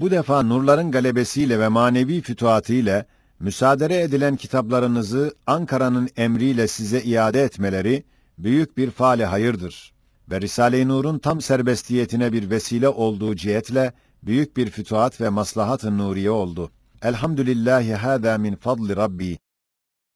Bu defa nurların galebesiyle ve manevi fütuhatıyla müsaade edilen kitaplarınızı Ankara'nın emriyle size iade etmeleri büyük bir fale hayırdır ve Risale-i Nur'un tam serbestiyetine bir vesile olduğu cihetle büyük bir fütuhat ve maslahat-ı nuriye oldu. Elhamdülillahi hâzâ min fadli Rabbi.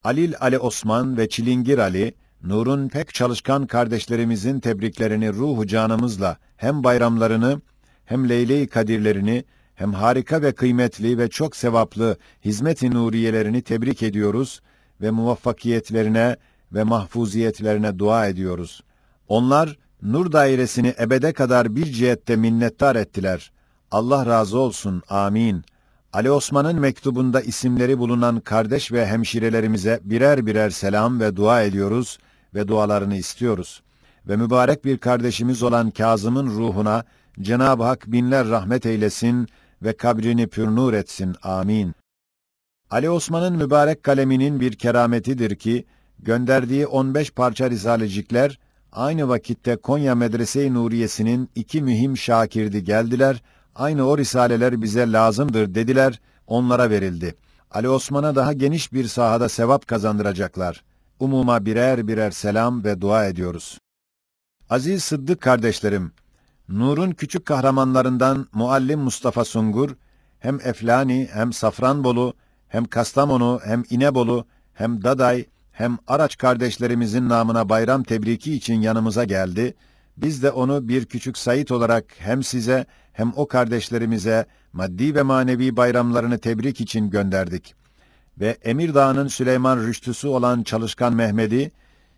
Alil Ali Osman ve Çilingir Ali, Nur'un pek çalışkan kardeşlerimizin tebriklerini ruhu canımızla hem bayramlarını hem Leyle-i Kadirlerini hem harika ve kıymetli ve çok sevaplı hizmet-i nuriyelerini tebrik ediyoruz ve muvaffakiyetlerine ve mahfuziyetlerine dua ediyoruz. Onlar nur dairesini ebede kadar bir cihette minnettar ettiler. Allah razı olsun. Amin. Ali Osman'ın mektubunda isimleri bulunan kardeş ve hemşirelerimize birer birer selam ve dua ediyoruz ve dualarını istiyoruz. Ve mübarek bir kardeşimiz olan Kazım'ın ruhuna Cenab-ı Hak binler rahmet eylesin ve kabrini pürnur etsin. Amin. Ali Osman'ın mübarek kaleminin bir kerametidir ki, gönderdiği 15 parça risalecikler, aynı vakitte Konya Medrese-i Nuriyesi'nin iki mühim şakirdi geldiler, aynı o risaleler bize lazımdır dediler, onlara verildi. Ali Osman'a daha geniş bir sahada sevap kazandıracaklar. Umuma birer birer selam ve dua ediyoruz. Aziz Sıddık kardeşlerim, Nur'un küçük kahramanlarından Muallim Mustafa Sungur, hem Eflani, hem Safranbolu, hem Kastamonu, hem İnebolu, hem Daday, hem Araç kardeşlerimizin namına bayram tebriki için yanımıza geldi. Biz de onu bir küçük sayit olarak hem size hem o kardeşlerimize maddi ve manevi bayramlarını tebrik için gönderdik. Ve Emirdağ'ın Süleyman Rüştüsü olan Çalışkan Mehmedi,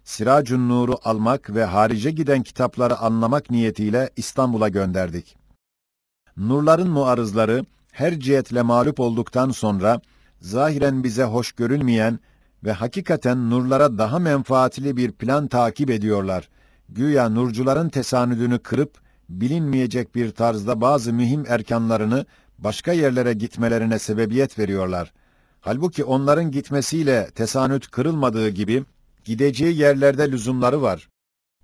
Siracun Nur'u almak ve harice giden kitapları anlamak niyetiyle İstanbul'a gönderdik. Nurların muarızları her cihetle mağlup olduktan sonra zahiren bize hoş görünmeyen ve hakikaten nurlara daha menfaatli bir plan takip ediyorlar. Güya nurcuların tesanüdünü kırıp bilinmeyecek bir tarzda bazı mühim erkanlarını başka yerlere gitmelerine sebebiyet veriyorlar. Halbuki onların gitmesiyle tesanüt kırılmadığı gibi gideceği yerlerde lüzumları var.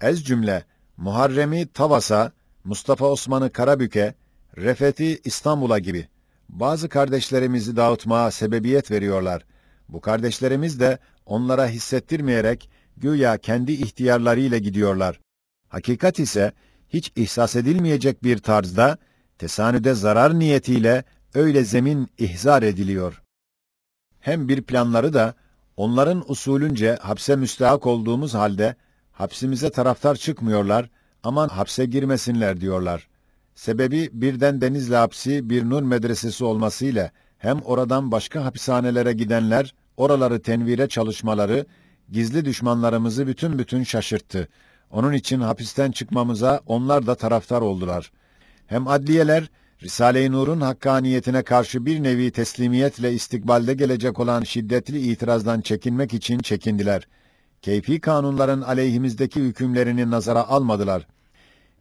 Ez cümle, Muharrem'i Tavas'a, Mustafa Osman'ı Karabük'e, Refet'i İstanbul'a gibi bazı kardeşlerimizi dağıtmaya sebebiyet veriyorlar. Bu kardeşlerimiz de onlara hissettirmeyerek güya kendi ihtiyarlarıyla gidiyorlar. Hakikat ise hiç ihsas edilmeyecek bir tarzda tesanüde zarar niyetiyle öyle zemin ihzar ediliyor. Hem bir planları da Onların usulünce hapse müstahak olduğumuz halde hapsimize taraftar çıkmıyorlar, aman hapse girmesinler diyorlar. Sebebi birden Denizli hapsi bir nur medresesi olmasıyla hem oradan başka hapishanelere gidenler, oraları tenvire çalışmaları, gizli düşmanlarımızı bütün bütün şaşırttı. Onun için hapisten çıkmamıza onlar da taraftar oldular. Hem adliyeler, Risale-i Nur'un hakkaniyetine karşı bir nevi teslimiyetle istikbalde gelecek olan şiddetli itirazdan çekinmek için çekindiler. Keyfi kanunların aleyhimizdeki hükümlerini nazara almadılar.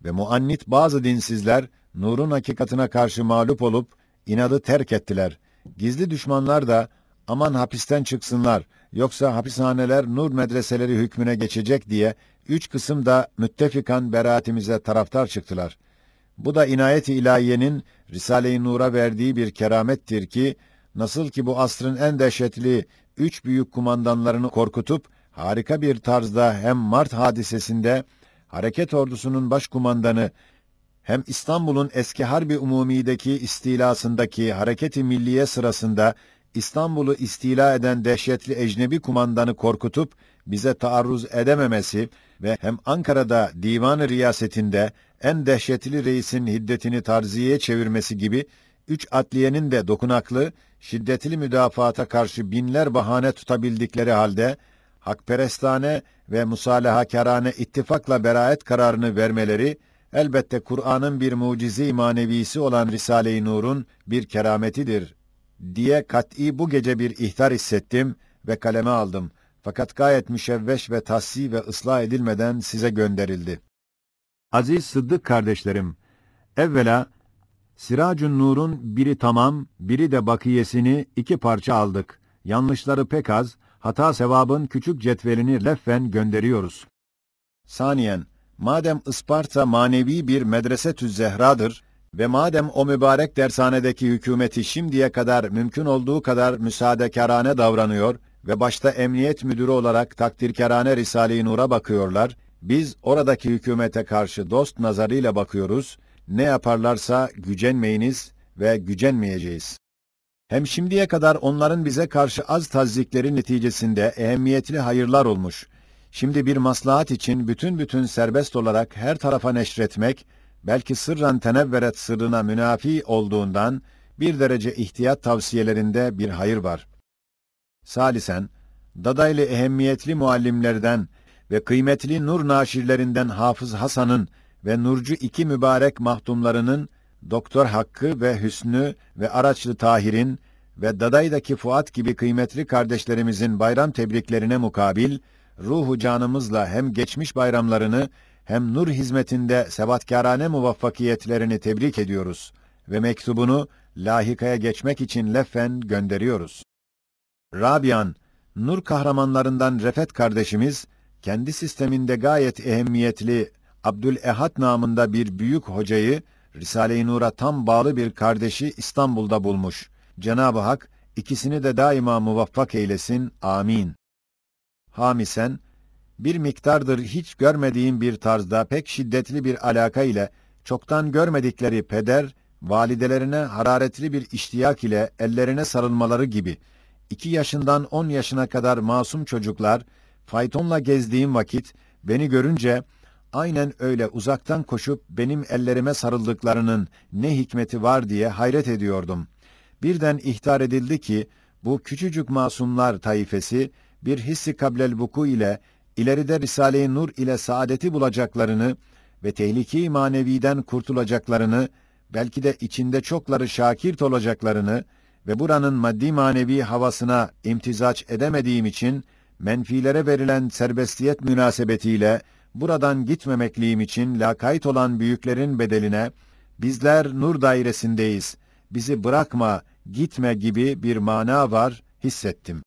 Ve muannit bazı dinsizler, Nur'un hakikatine karşı mağlup olup, inadı terk ettiler. Gizli düşmanlar da, aman hapisten çıksınlar, yoksa hapishaneler Nur medreseleri hükmüne geçecek diye, üç kısım da müttefikan beraatimize taraftar çıktılar.'' Bu da inayet-i ilahiyenin Risale-i Nur'a verdiği bir keramettir ki nasıl ki bu asrın en dehşetli üç büyük kumandanlarını korkutup harika bir tarzda hem Mart hadisesinde hareket ordusunun başkumandanı hem İstanbul'un eski harbi umumideki istilasındaki hareketi milliye sırasında İstanbul'u istila eden dehşetli ecnebi kumandanı korkutup bize taarruz edememesi ve hem Ankara'da divan riyasetinde en dehşetli reisin hiddetini tarziye çevirmesi gibi üç adliyenin de dokunaklı, şiddetli müdafaata karşı binler bahane tutabildikleri halde hakperestane ve musalahakarane ittifakla beraat kararını vermeleri elbette Kur'an'ın bir mucize imanevisi olan Risale-i Nur'un bir kerametidir diye kat'i bu gece bir ihtar hissettim ve kaleme aldım. Fakat gayet müşevveş ve tahsi ve ıslah edilmeden size gönderildi. Aziz Sıddık kardeşlerim, evvela Siracun Nur'un biri tamam, biri de bakiyesini iki parça aldık. Yanlışları pek az, hata sevabın küçük cetvelini leffen gönderiyoruz. Saniyen, madem Isparta manevi bir medrese tüz zehradır ve madem o mübarek dershanedeki hükümeti şimdiye kadar mümkün olduğu kadar müsaadekarane davranıyor ve başta emniyet müdürü olarak takdirkerane Risale-i Nur'a bakıyorlar, biz oradaki hükümete karşı dost nazarıyla bakıyoruz, ne yaparlarsa gücenmeyiniz ve gücenmeyeceğiz. Hem şimdiye kadar onların bize karşı az tazdikleri neticesinde ehemmiyetli hayırlar olmuş. Şimdi bir maslahat için bütün bütün serbest olarak her tarafa neşretmek, belki sırran tenevveret sırrına münafi olduğundan bir derece ihtiyat tavsiyelerinde bir hayır var. Salisen, Dadaylı ehemmiyetli muallimlerden ve kıymetli nur naşirlerinden Hafız Hasan'ın ve Nurcu iki mübarek mahdumlarının Doktor Hakkı ve Hüsnü ve Araçlı Tahir'in ve Daday'daki Fuat gibi kıymetli kardeşlerimizin bayram tebriklerine mukabil, ruhu canımızla hem geçmiş bayramlarını hem nur hizmetinde sebatkârane muvaffakiyetlerini tebrik ediyoruz ve mektubunu lahikaya geçmek için leffen gönderiyoruz. Rabian, Nur kahramanlarından Refet kardeşimiz, kendi sisteminde gayet ehemmiyetli Abdül Ehad namında bir büyük hocayı, Risale-i Nur'a tam bağlı bir kardeşi İstanbul'da bulmuş. Cenab-ı Hak, ikisini de daima muvaffak eylesin. Amin. Hamisen, bir miktardır hiç görmediğim bir tarzda pek şiddetli bir alaka ile çoktan görmedikleri peder, validelerine hararetli bir iştiyak ile ellerine sarılmaları gibi 2 yaşından on yaşına kadar masum çocuklar faytonla gezdiğim vakit beni görünce aynen öyle uzaktan koşup benim ellerime sarıldıklarının ne hikmeti var diye hayret ediyordum. Birden ihtar edildi ki bu küçücük masumlar taifesi bir hissi kablel vuku ile ileride Risale-i Nur ile saadeti bulacaklarını ve tehlike-i maneviden kurtulacaklarını, belki de içinde çokları şakirt olacaklarını ve buranın maddi manevi havasına imtizaç edemediğim için menfilere verilen serbestiyet münasebetiyle buradan gitmemekliğim için lakayt olan büyüklerin bedeline bizler nur dairesindeyiz. Bizi bırakma, gitme gibi bir mana var hissettim.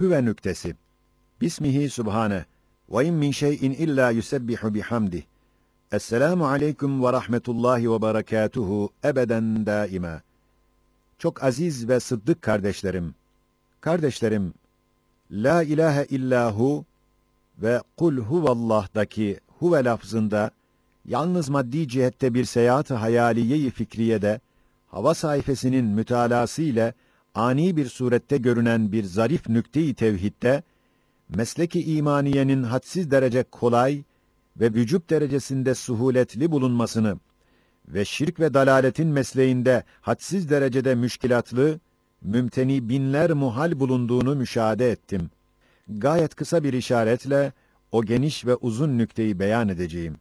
Hüve nüktesi. Bismihi subhane ve in min şey'in illa yusebbihu bihamdi. Esselamu aleyküm ve rahmetullahi ve berekatuhu ebeden daima çok aziz ve sıddık kardeşlerim. Kardeşlerim, La ilahe illahu ve kul huvallah'daki huve lafzında yalnız maddi cihette bir seyahat-ı hayaliye-i fikriyede hava sayfasının mütalası ile ani bir surette görünen bir zarif nükte-i tevhidde mesleki imaniyenin hadsiz derece kolay ve vücub derecesinde suhuletli bulunmasını ve şirk ve dalaletin mesleğinde hadsiz derecede müşkilatlı, mümteni binler muhal bulunduğunu müşahede ettim. Gayet kısa bir işaretle o geniş ve uzun nükteyi beyan edeceğim.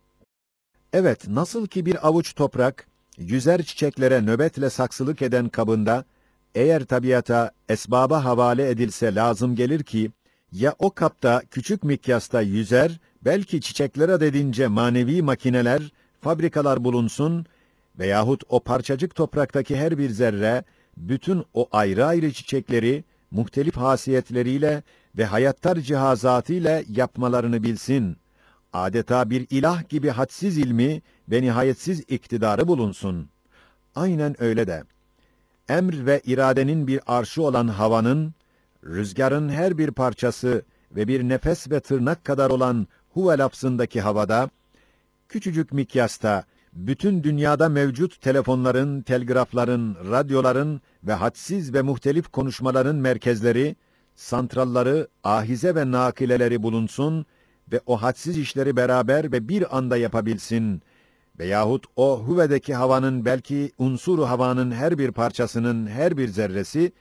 Evet, nasıl ki bir avuç toprak, yüzer çiçeklere nöbetle saksılık eden kabında, eğer tabiata, esbaba havale edilse lazım gelir ki, ya o kapta küçük mikyasta yüzer, belki çiçeklere dedince manevi makineler, fabrikalar bulunsun veyahut o parçacık topraktaki her bir zerre, bütün o ayrı ayrı çiçekleri, muhtelif hasiyetleriyle ve hayattar cihazatı yapmalarını bilsin. Adeta bir ilah gibi hadsiz ilmi ve nihayetsiz iktidarı bulunsun. Aynen öyle de. Emr ve iradenin bir arşı olan havanın, rüzgarın her bir parçası ve bir nefes ve tırnak kadar olan huve lafzındaki havada, küçücük mikyasta bütün dünyada mevcut telefonların, telgrafların, radyoların ve hadsiz ve muhtelif konuşmaların merkezleri, santralları, ahize ve nakileleri bulunsun ve o hadsiz işleri beraber ve bir anda yapabilsin veyahut o hüvedeki havanın belki unsuru havanın her bir parçasının her bir zerresi,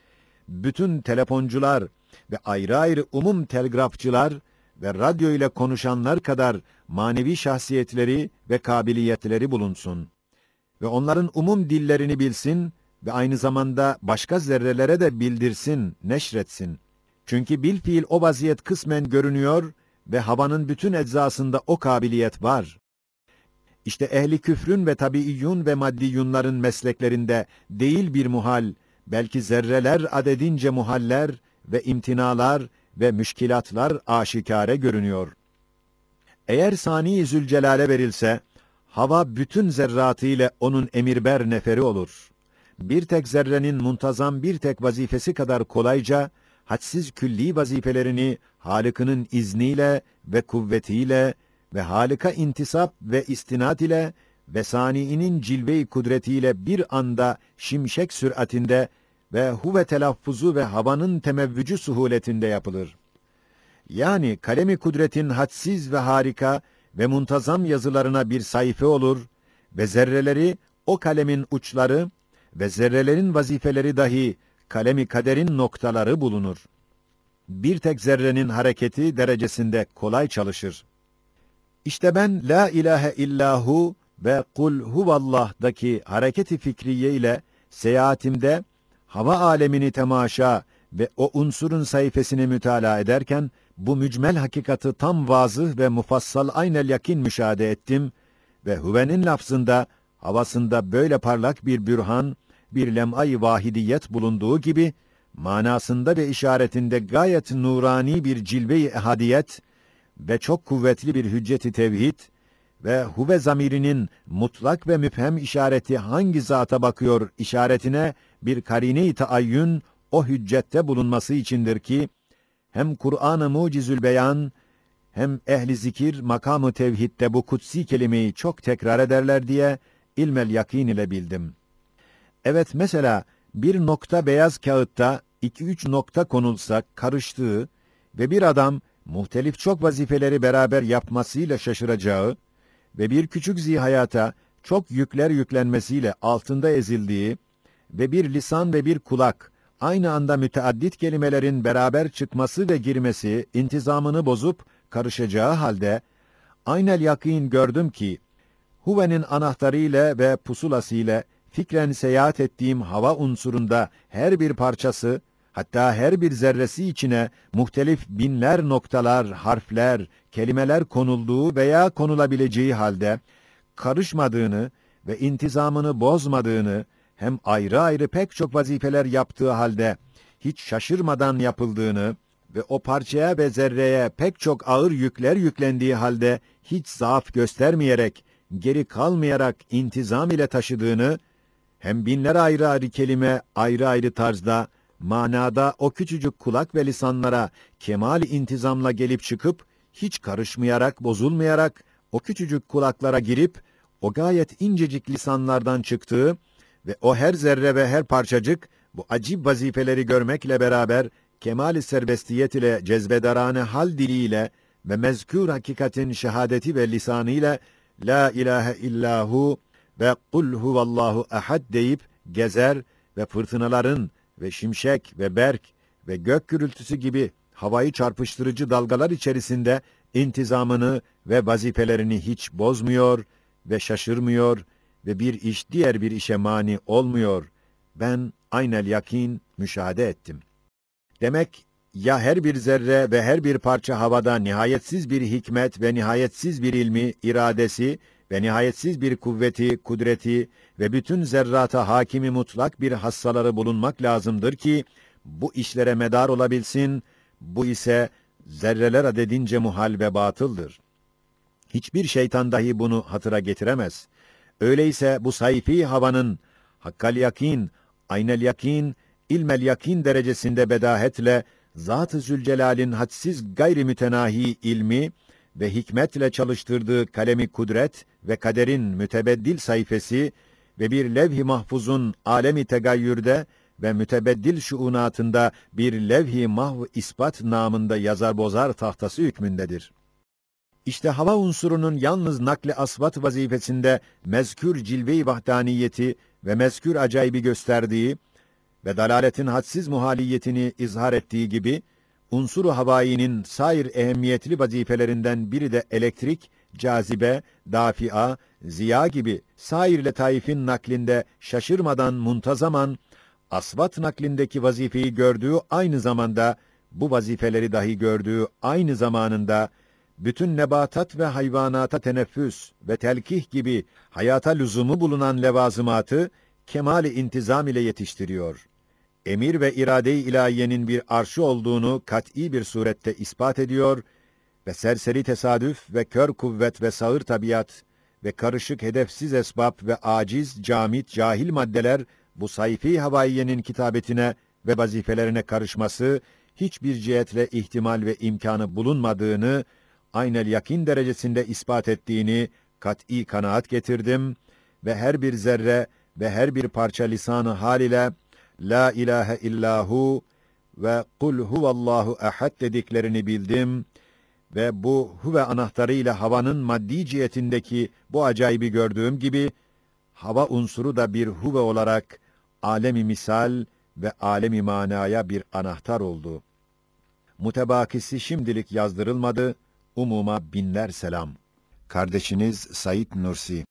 bütün telefoncular ve ayrı ayrı umum telgrafçılar ve radyo ile konuşanlar kadar manevi şahsiyetleri ve kabiliyetleri bulunsun. Ve onların umum dillerini bilsin ve aynı zamanda başka zerrelere de bildirsin, neşretsin. Çünkü bil fiil o vaziyet kısmen görünüyor ve havanın bütün eczasında o kabiliyet var. İşte ehli küfrün ve tabiiyyun ve maddiyunların mesleklerinde değil bir muhal, belki zerreler adedince muhaller ve imtinalar ve müşkilatlar aşikare görünüyor. Eğer sani Zülcelal'e verilse, hava bütün zerratı ile onun emirber neferi olur. Bir tek zerrenin muntazam bir tek vazifesi kadar kolayca, hadsiz külli vazifelerini Halık'ının izniyle ve kuvvetiyle ve Halık'a intisap ve istinat ile ve saniinin cilve-i kudretiyle bir anda şimşek süratinde ve huve telaffuzu ve havanın temevvücü suhuletinde yapılır. Yani kalemi kudretin hadsiz ve harika ve muntazam yazılarına bir sayfa olur ve zerreleri o kalemin uçları ve zerrelerin vazifeleri dahi kalemi kaderin noktaları bulunur. Bir tek zerrenin hareketi derecesinde kolay çalışır. İşte ben la ilahe illahu ve kul huvallah'daki hareketi fikriye ile seyahatimde hava alemini temaşa ve o unsurun sayfesini mütala ederken bu mücmel hakikatı tam vazıh ve mufassal aynel yakin müşahede ettim ve hüvenin lafzında havasında böyle parlak bir bürhan, bir lem'ay vahidiyet bulunduğu gibi manasında ve işaretinde gayet nurani bir cilve-i ehadiyet ve çok kuvvetli bir hücceti tevhid ve huve zamirinin mutlak ve müphem işareti hangi zata bakıyor işaretine bir karine-i taayyün o hüccette bulunması içindir ki hem Kur'an-ı Mucizül Beyan hem ehli zikir makamı tevhidde bu kutsi kelimeyi çok tekrar ederler diye ilmel yakin ile bildim. Evet mesela bir nokta beyaz kağıtta iki üç nokta konulsa karıştığı ve bir adam muhtelif çok vazifeleri beraber yapmasıyla şaşıracağı ve bir küçük zihayata çok yükler yüklenmesiyle altında ezildiği ve bir lisan ve bir kulak aynı anda müteaddit kelimelerin beraber çıkması ve girmesi intizamını bozup karışacağı halde aynel yakin gördüm ki Huve'nin anahtarı ile ve pusulası ile fikren seyahat ettiğim hava unsurunda her bir parçası hatta her bir zerresi içine muhtelif binler noktalar, harfler, kelimeler konulduğu veya konulabileceği halde karışmadığını ve intizamını bozmadığını hem ayrı ayrı pek çok vazifeler yaptığı halde hiç şaşırmadan yapıldığını ve o parçaya ve zerreye pek çok ağır yükler yüklendiği halde hiç zaaf göstermeyerek, geri kalmayarak intizam ile taşıdığını, hem binler ayrı ayrı kelime ayrı ayrı tarzda, manada o küçücük kulak ve lisanlara kemal intizamla gelip çıkıp, hiç karışmayarak, bozulmayarak, o küçücük kulaklara girip, o gayet incecik lisanlardan çıktığı, ve o her zerre ve her parçacık bu acib vazifeleri görmekle beraber kemali serbestiyet ile cezbedarane hal diliyle ve mezkûr hakikatin şehadeti ve lisanıyla la ilahe illahu ve kul huvallahu ahad deyip gezer ve fırtınaların ve şimşek ve berk ve gök gürültüsü gibi havayı çarpıştırıcı dalgalar içerisinde intizamını ve vazifelerini hiç bozmuyor ve şaşırmıyor ve bir iş diğer bir işe mani olmuyor. Ben aynel yakin müşahede ettim. Demek ya her bir zerre ve her bir parça havada nihayetsiz bir hikmet ve nihayetsiz bir ilmi, iradesi ve nihayetsiz bir kuvveti, kudreti ve bütün zerrata hakimi mutlak bir hassaları bulunmak lazımdır ki bu işlere medar olabilsin. Bu ise zerreler adedince muhal ve batıldır. Hiçbir şeytan dahi bunu hatıra getiremez. Öyleyse bu sayfi havanın hakkal yakin, aynel yakin, ilmel yakin derecesinde bedahetle Zat-ı Zülcelal'in hadsiz gayri mütenahi ilmi ve hikmetle çalıştırdığı kalemi kudret ve kaderin mütebeddil sayfesi ve bir levh-i mahfuzun alemi tegayyürde ve mütebeddil şuunatında bir levh-i mahv ispat namında yazar bozar tahtası hükmündedir. İşte hava unsurunun yalnız nakli asvat vazifesinde mezkür cilve-i vahdaniyeti ve mezkür acayibi gösterdiği ve dalaletin hadsiz muhaliyetini izhar ettiği gibi, unsuru havayinin sair ehemmiyetli vazifelerinden biri de elektrik, cazibe, dafia, ziya gibi sair letaifin naklinde şaşırmadan muntazaman, asvat naklindeki vazifeyi gördüğü aynı zamanda, bu vazifeleri dahi gördüğü aynı zamanında, bütün nebatat ve hayvanata teneffüs ve telkih gibi hayata lüzumu bulunan levazımatı kemali intizam ile yetiştiriyor. Emir ve irade-i ilahiyenin bir arşı olduğunu kat'î bir surette ispat ediyor ve serseri tesadüf ve kör kuvvet ve sağır tabiat ve karışık hedefsiz esbab ve aciz, camit, cahil maddeler bu sayfi havaiyenin kitabetine ve vazifelerine karışması hiçbir cihetle ihtimal ve imkanı bulunmadığını aynel yakin derecesinde ispat ettiğini kat'i kanaat getirdim ve her bir zerre ve her bir parça lisanı hal ile la ilahe illahu ve kul huvallahu ehad dediklerini bildim ve bu huve anahtarı ile havanın maddi cihetindeki bu acayibi gördüğüm gibi hava unsuru da bir huve olarak alemi misal ve alemi manaya bir anahtar oldu. Mutebakisi şimdilik yazdırılmadı Umuma binler selam. Kardeşiniz Sait Nursi